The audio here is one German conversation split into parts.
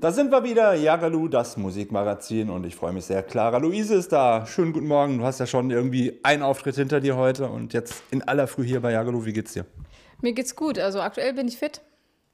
Da sind wir wieder, Jagalu, das Musikmagazin und ich freue mich sehr. Clara Luise ist da. Schönen guten Morgen. Du hast ja schon irgendwie einen Auftritt hinter dir heute und jetzt in aller Früh hier bei Jagalu. Wie geht's dir? Mir geht's gut. Also aktuell bin ich fit,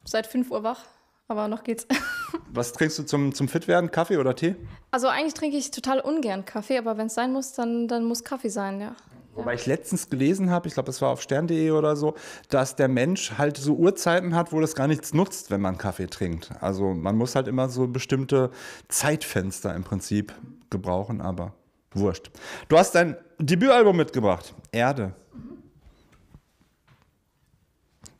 seit 5 Uhr wach, aber noch geht's. Was trinkst du zum, zum Fitwerden? Kaffee oder Tee? Also eigentlich trinke ich total ungern Kaffee, aber wenn es sein muss, dann, dann muss Kaffee sein, ja. Wobei ich letztens gelesen habe, ich glaube, es war auf stern.de oder so, dass der Mensch halt so Uhrzeiten hat, wo das gar nichts nutzt, wenn man Kaffee trinkt. Also man muss halt immer so bestimmte Zeitfenster im Prinzip gebrauchen, aber wurscht. Du hast dein Debütalbum mitgebracht, Erde. Mhm.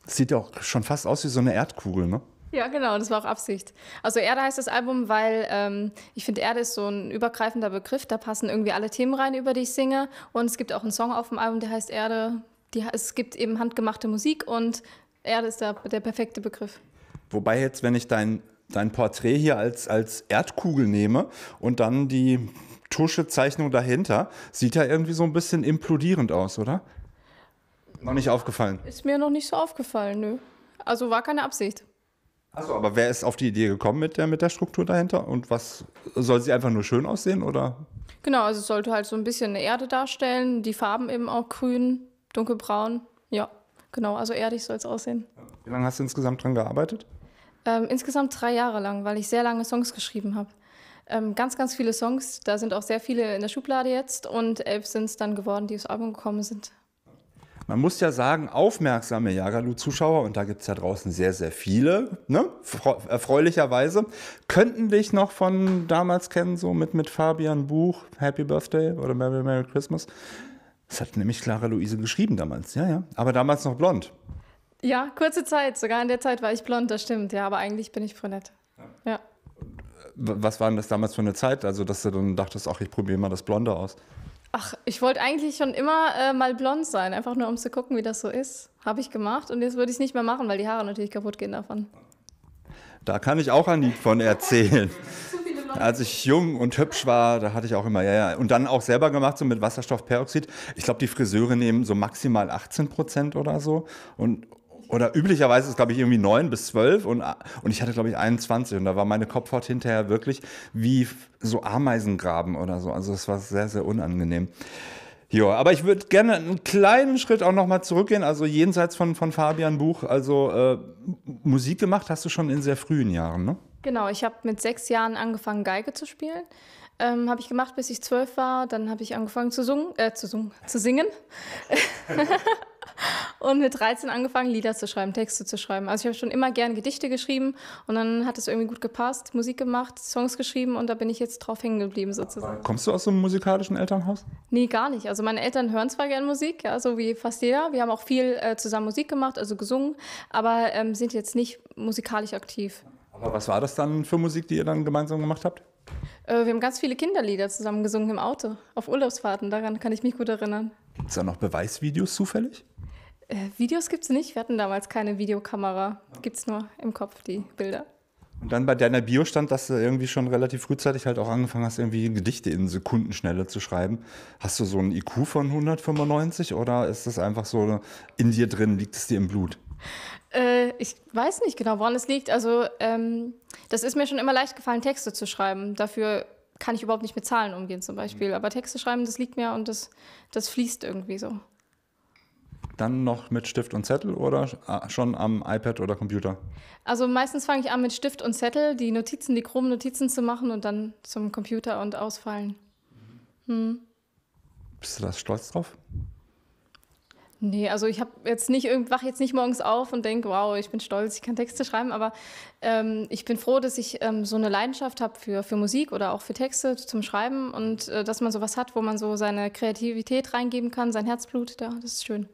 sieht ja auch schon fast aus wie so eine Erdkugel, ne? Ja, genau, das war auch Absicht. Also Erde heißt das Album, weil ähm, ich finde, Erde ist so ein übergreifender Begriff. Da passen irgendwie alle Themen rein, über die ich singe. Und es gibt auch einen Song auf dem Album, der heißt Erde. Die, es gibt eben handgemachte Musik und Erde ist der, der perfekte Begriff. Wobei jetzt, wenn ich dein, dein Porträt hier als, als Erdkugel nehme und dann die Tuschezeichnung dahinter, sieht ja irgendwie so ein bisschen implodierend aus, oder? Noch nicht aufgefallen. Ist mir noch nicht so aufgefallen, nö. Also war keine Absicht. Achso, aber wer ist auf die Idee gekommen mit der, mit der Struktur dahinter? Und was soll sie einfach nur schön aussehen oder? Genau, also es sollte halt so ein bisschen eine Erde darstellen, die Farben eben auch grün, dunkelbraun. Ja, genau, also erdig soll es aussehen. Wie lange hast du insgesamt dran gearbeitet? Ähm, insgesamt drei Jahre lang, weil ich sehr lange Songs geschrieben habe. Ähm, ganz, ganz viele Songs, da sind auch sehr viele in der Schublade jetzt und elf sind es dann geworden, die aufs Album gekommen sind man muss ja sagen, aufmerksame Jagalu-Zuschauer, und da gibt es ja draußen sehr, sehr viele, ne? erfreulicherweise, könnten dich noch von damals kennen, so mit, mit Fabian Buch, Happy Birthday oder Merry Merry Christmas. Das hat nämlich Clara Luise geschrieben damals, ja, ja. Aber damals noch blond. Ja, kurze Zeit. Sogar in der Zeit war ich blond, das stimmt. Ja, aber eigentlich bin ich brünett. Ja. Was war denn das damals für eine Zeit? Also, dass du dann dachtest, ach, ich probiere mal das Blonde aus. Ach, ich wollte eigentlich schon immer äh, mal blond sein, einfach nur um zu gucken, wie das so ist. Habe ich gemacht und jetzt würde ich es nicht mehr machen, weil die Haare natürlich kaputt gehen davon. Da kann ich auch ein Lied von erzählen. Als ich jung und hübsch war, da hatte ich auch immer, ja, ja. Und dann auch selber gemacht, so mit Wasserstoffperoxid. Ich glaube, die Friseure nehmen so maximal 18 Prozent oder so. Und, oder üblicherweise ist, glaube ich, irgendwie neun bis zwölf und, und ich hatte, glaube ich, 21 und da war meine Kopfhaut hinterher wirklich wie so Ameisengraben oder so. Also es war sehr, sehr unangenehm. Ja, aber ich würde gerne einen kleinen Schritt auch nochmal zurückgehen, also jenseits von, von Fabian Buch. Also äh, Musik gemacht hast du schon in sehr frühen Jahren, ne? Genau, ich habe mit sechs Jahren angefangen, Geige zu spielen. Ähm, habe ich gemacht, bis ich zwölf war. Dann habe ich angefangen zu, sungen, äh, zu, sungen, zu singen. und mit 13 angefangen, Lieder zu schreiben, Texte zu schreiben. Also ich habe schon immer gern Gedichte geschrieben und dann hat es irgendwie gut gepasst, Musik gemacht, Songs geschrieben und da bin ich jetzt drauf hängen geblieben sozusagen. Kommst du aus so einem musikalischen Elternhaus? Nee, gar nicht. Also meine Eltern hören zwar gern Musik, ja, so wie fast jeder. Wir haben auch viel äh, zusammen Musik gemacht, also gesungen, aber ähm, sind jetzt nicht musikalisch aktiv. Aber was war das dann für Musik, die ihr dann gemeinsam gemacht habt? Äh, wir haben ganz viele Kinderlieder zusammen gesungen im Auto, auf Urlaubsfahrten, daran kann ich mich gut erinnern. Gibt es da noch Beweisvideos zufällig? Äh, Videos gibt es nicht. Wir hatten damals keine Videokamera. Gibt es nur im Kopf die Bilder. Und dann bei deiner Bio stand, dass du irgendwie schon relativ frühzeitig halt auch angefangen hast, irgendwie Gedichte in Sekundenschnelle zu schreiben. Hast du so einen IQ von 195 oder ist das einfach so in dir drin? Liegt es dir im Blut? Äh, ich weiß nicht genau, woran es liegt. Also, ähm, das ist mir schon immer leicht gefallen, Texte zu schreiben. Dafür kann ich überhaupt nicht mit Zahlen umgehen, zum Beispiel. Mhm. Aber Texte schreiben, das liegt mir und das, das fließt irgendwie so. Dann noch mit Stift und Zettel oder ah, schon am iPad oder Computer? Also meistens fange ich an mit Stift und Zettel, die Notizen, die groben Notizen zu machen und dann zum Computer und ausfallen. Hm. Bist du da stolz drauf? Nee, also ich habe jetzt nicht wach jetzt nicht morgens auf und denke, wow, ich bin stolz, ich kann Texte schreiben, aber ähm, ich bin froh, dass ich ähm, so eine Leidenschaft habe für, für Musik oder auch für Texte zum Schreiben und äh, dass man sowas hat, wo man so seine Kreativität reingeben kann, sein Herzblut, ja, das ist schön.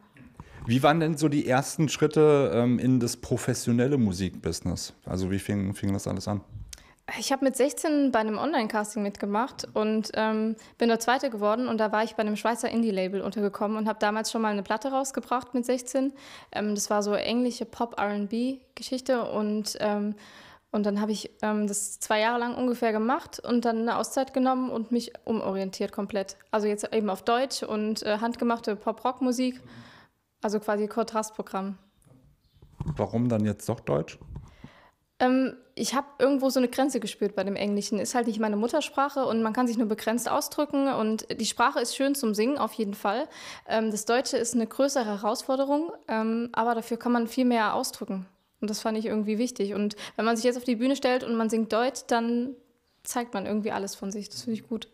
Wie waren denn so die ersten Schritte ähm, in das professionelle Musikbusiness? Also wie fing, fing das alles an? Ich habe mit 16 bei einem Online-Casting mitgemacht und ähm, bin der Zweite geworden. Und da war ich bei einem Schweizer Indie-Label untergekommen und habe damals schon mal eine Platte rausgebracht mit 16. Ähm, das war so englische Pop-RB-Geschichte. Und, ähm, und dann habe ich ähm, das zwei Jahre lang ungefähr gemacht und dann eine Auszeit genommen und mich umorientiert komplett. Also jetzt eben auf Deutsch und äh, handgemachte Pop-Rock-Musik. Mhm also quasi Kontrastprogramm. Warum dann jetzt doch Deutsch? Ähm, ich habe irgendwo so eine Grenze gespürt bei dem Englischen. Ist halt nicht meine Muttersprache und man kann sich nur begrenzt ausdrücken. Und die Sprache ist schön zum Singen, auf jeden Fall. Ähm, das Deutsche ist eine größere Herausforderung, ähm, aber dafür kann man viel mehr ausdrücken. Und das fand ich irgendwie wichtig. Und wenn man sich jetzt auf die Bühne stellt und man singt Deutsch, dann zeigt man irgendwie alles von sich. Das finde ich gut.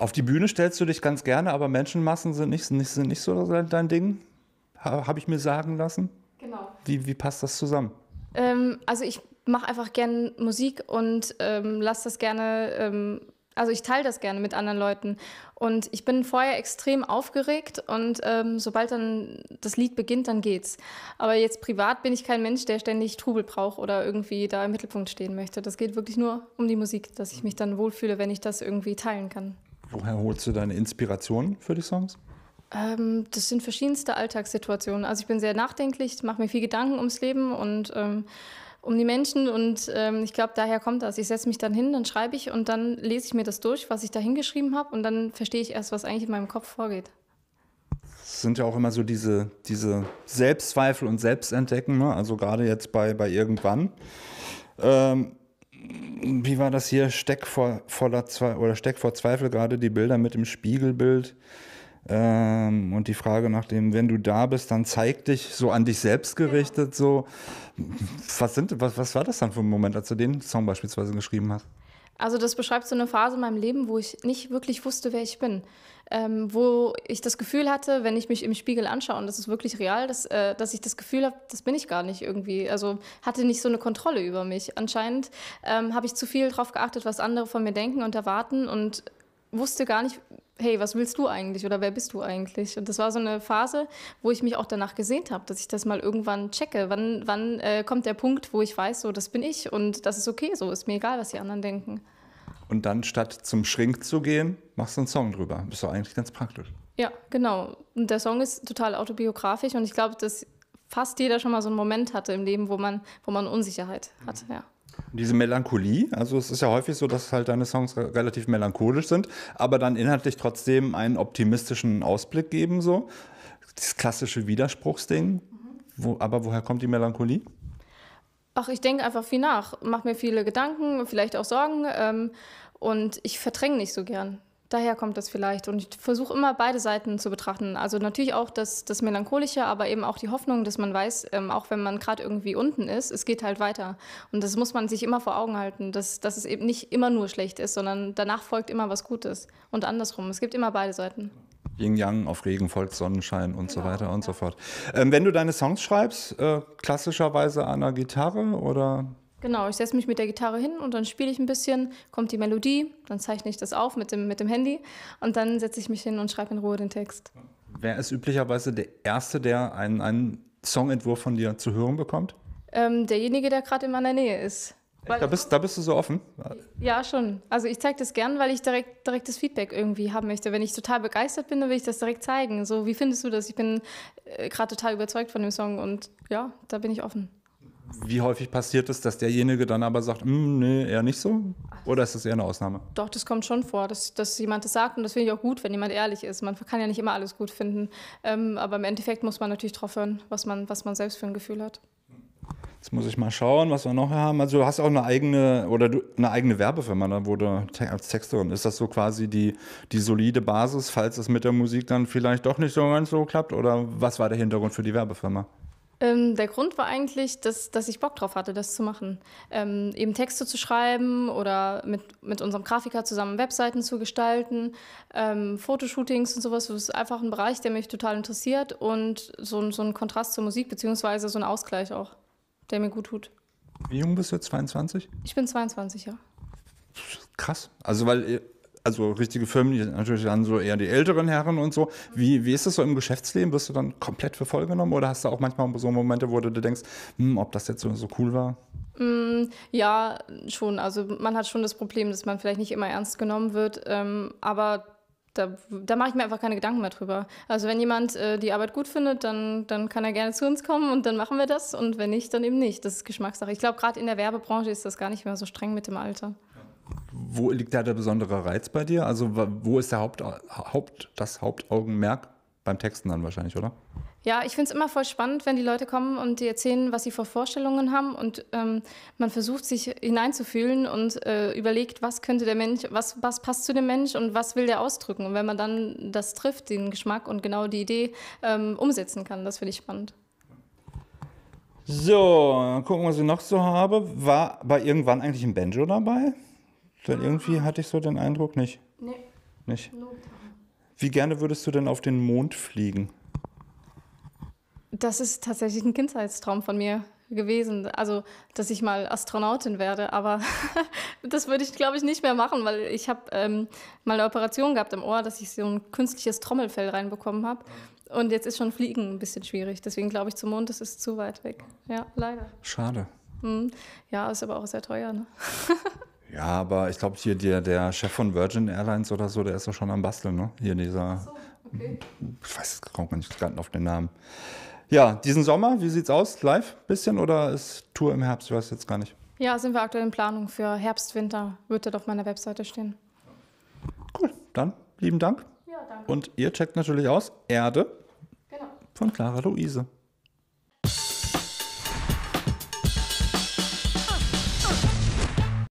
Auf die Bühne stellst du dich ganz gerne, aber Menschenmassen sind nicht, nicht, sind nicht so dein Ding, habe ich mir sagen lassen. Genau. Wie, wie passt das zusammen? Ähm, also ich mache einfach gerne Musik und ähm, lasse das gerne, ähm, also ich teile das gerne mit anderen Leuten. Und ich bin vorher extrem aufgeregt und ähm, sobald dann das Lied beginnt, dann geht's. Aber jetzt privat bin ich kein Mensch, der ständig Trubel braucht oder irgendwie da im Mittelpunkt stehen möchte. Das geht wirklich nur um die Musik, dass ich mich dann wohlfühle, wenn ich das irgendwie teilen kann woher holst du deine Inspiration für die Songs? Ähm, das sind verschiedenste Alltagssituationen. Also ich bin sehr nachdenklich, mache mir viel Gedanken ums Leben und ähm, um die Menschen und ähm, ich glaube, daher kommt das. Ich setze mich dann hin, dann schreibe ich und dann lese ich mir das durch, was ich da hingeschrieben habe und dann verstehe ich erst, was eigentlich in meinem Kopf vorgeht. Es sind ja auch immer so diese, diese Selbstzweifel und Selbstentdecken, ne? also gerade jetzt bei, bei irgendwann. Ähm, wie war das hier? Steck vor, voller Zwe oder Steck vor Zweifel gerade die Bilder mit dem Spiegelbild. Ähm, und die Frage nach dem, wenn du da bist, dann zeig dich so an dich selbst genau. gerichtet. So, was, sind, was, was war das dann für ein Moment, als du den Song beispielsweise geschrieben hast? Also das beschreibt so eine Phase in meinem Leben, wo ich nicht wirklich wusste, wer ich bin ähm, wo ich das Gefühl hatte, wenn ich mich im Spiegel anschaue, und das ist wirklich real, dass, äh, dass ich das Gefühl habe, das bin ich gar nicht irgendwie. Also hatte nicht so eine Kontrolle über mich. Anscheinend ähm, habe ich zu viel darauf geachtet, was andere von mir denken und erwarten und wusste gar nicht, hey, was willst du eigentlich oder wer bist du eigentlich? Und das war so eine Phase, wo ich mich auch danach gesehnt habe, dass ich das mal irgendwann checke. Wann, wann äh, kommt der Punkt, wo ich weiß, so, das bin ich und das ist okay, so ist mir egal, was die anderen denken und dann statt zum Schrink zu gehen, machst du einen Song drüber. Das ist doch eigentlich ganz praktisch. Ja, genau. Und der Song ist total autobiografisch und ich glaube, dass fast jeder schon mal so einen Moment hatte im Leben, wo man, wo man Unsicherheit hatte, ja. Diese Melancholie, also es ist ja häufig so, dass halt deine Songs relativ melancholisch sind, aber dann inhaltlich trotzdem einen optimistischen Ausblick geben, so. Das klassische Widerspruchsding. Mhm. Wo, aber woher kommt die Melancholie? Ach, ich denke einfach viel nach, mache mir viele Gedanken, vielleicht auch Sorgen ähm, und ich verdränge nicht so gern. Daher kommt das vielleicht. Und ich versuche immer beide Seiten zu betrachten. Also natürlich auch das, das Melancholische, aber eben auch die Hoffnung, dass man weiß, ähm, auch wenn man gerade irgendwie unten ist, es geht halt weiter. Und das muss man sich immer vor Augen halten, dass, dass es eben nicht immer nur schlecht ist, sondern danach folgt immer was Gutes. Und andersrum. Es gibt immer beide Seiten. Yin Yang auf Regen folgt Sonnenschein und so genau, weiter und so fort. Ähm, wenn du deine Songs schreibst, äh, klassischerweise an der Gitarre oder? Genau, ich setze mich mit der Gitarre hin und dann spiele ich ein bisschen, kommt die Melodie, dann zeichne ich das auf mit dem, mit dem Handy und dann setze ich mich hin und schreibe in Ruhe den Text. Wer ist üblicherweise der Erste, der einen, einen Songentwurf von dir zu hören bekommt? Ähm, derjenige, der gerade in meiner Nähe ist da, bist, da bist du so offen? Ja, schon. Also ich zeige das gern, weil ich direkt direktes Feedback irgendwie haben möchte. Wenn ich total begeistert bin, dann will ich das direkt zeigen. So, wie findest du das? Ich bin äh, gerade total überzeugt von dem Song und ja, da bin ich offen. Wie häufig passiert es, dass derjenige dann aber sagt, mm, nee, eher nicht so? Oder ist das eher eine Ausnahme? Doch, das kommt schon vor, dass, dass jemand das sagt und das finde ich auch gut, wenn jemand ehrlich ist. Man kann ja nicht immer alles gut finden, ähm, aber im Endeffekt muss man natürlich drauf hören, was man, was man selbst für ein Gefühl hat. Jetzt muss ich mal schauen, was wir noch haben. Also du hast auch eine eigene oder du, eine eigene Werbefirma, da ne, wurde als Texterin. Ist das so quasi die, die solide Basis, falls es mit der Musik dann vielleicht doch nicht so ganz so klappt? Oder was war der Hintergrund für die Werbefirma? Ähm, der Grund war eigentlich, dass, dass ich Bock drauf hatte, das zu machen. Ähm, eben Texte zu schreiben oder mit, mit unserem Grafiker zusammen Webseiten zu gestalten, ähm, Fotoshootings und sowas. Das ist einfach ein Bereich, der mich total interessiert und so, so ein Kontrast zur Musik, beziehungsweise so ein Ausgleich auch der mir gut tut. Wie jung bist du 22? Ich bin 22, ja. Krass. Also, weil, äh, also richtige Firmen, die sind natürlich dann so eher die älteren Herren und so. Wie, wie ist das so im Geschäftsleben? Wirst du dann komplett für voll genommen oder hast du auch manchmal so Momente, wo du denkst, hm, ob das jetzt so, so cool war? Mm, ja, schon. Also man hat schon das Problem, dass man vielleicht nicht immer ernst genommen wird. Ähm, aber da, da mache ich mir einfach keine Gedanken mehr drüber. Also wenn jemand äh, die Arbeit gut findet, dann, dann kann er gerne zu uns kommen und dann machen wir das. Und wenn nicht, dann eben nicht. Das ist Geschmackssache. Ich glaube, gerade in der Werbebranche ist das gar nicht mehr so streng mit dem Alter. Wo liegt da der besondere Reiz bei dir? Also wo ist der Haupt, Haupt, das Hauptaugenmerk beim Texten dann wahrscheinlich, oder? Ja, ich finde es immer voll spannend, wenn die Leute kommen und die erzählen, was sie vor Vorstellungen haben und ähm, man versucht, sich hineinzufühlen und äh, überlegt, was könnte der Mensch, was, was passt zu dem Mensch und was will der ausdrücken. Und wenn man dann das trifft, den Geschmack und genau die Idee ähm, umsetzen kann, das finde ich spannend. So, gucken, was ich noch so habe. War bei irgendwann eigentlich ein Banjo dabei? Denn ah. irgendwie hatte ich so den Eindruck nicht. Nee. Nicht. Wie gerne würdest du denn auf den Mond fliegen? Das ist tatsächlich ein Kindheitstraum von mir gewesen. Also, dass ich mal Astronautin werde, aber das würde ich, glaube ich, nicht mehr machen, weil ich habe ähm, mal eine Operation gehabt im Ohr, dass ich so ein künstliches Trommelfell reinbekommen habe. Und jetzt ist schon Fliegen ein bisschen schwierig. Deswegen glaube ich, zum Mond, das ist zu weit weg. Ja, leider. Schade. Mhm. Ja, ist aber auch sehr teuer. Ne? ja, aber ich glaube, hier der, der Chef von Virgin Airlines oder so, der ist doch schon am Basteln, ne? Hier dieser. So, okay. Ich weiß gar nicht auf den Namen. Ja, diesen Sommer, wie sieht's aus? Live bisschen oder ist Tour im Herbst? Ich weiß jetzt gar nicht. Ja, sind wir aktuell in Planung für Herbst, Winter. Wird das auf meiner Webseite stehen. Cool, dann lieben Dank. Ja, danke. Und ihr checkt natürlich aus Erde genau. von Clara Luise.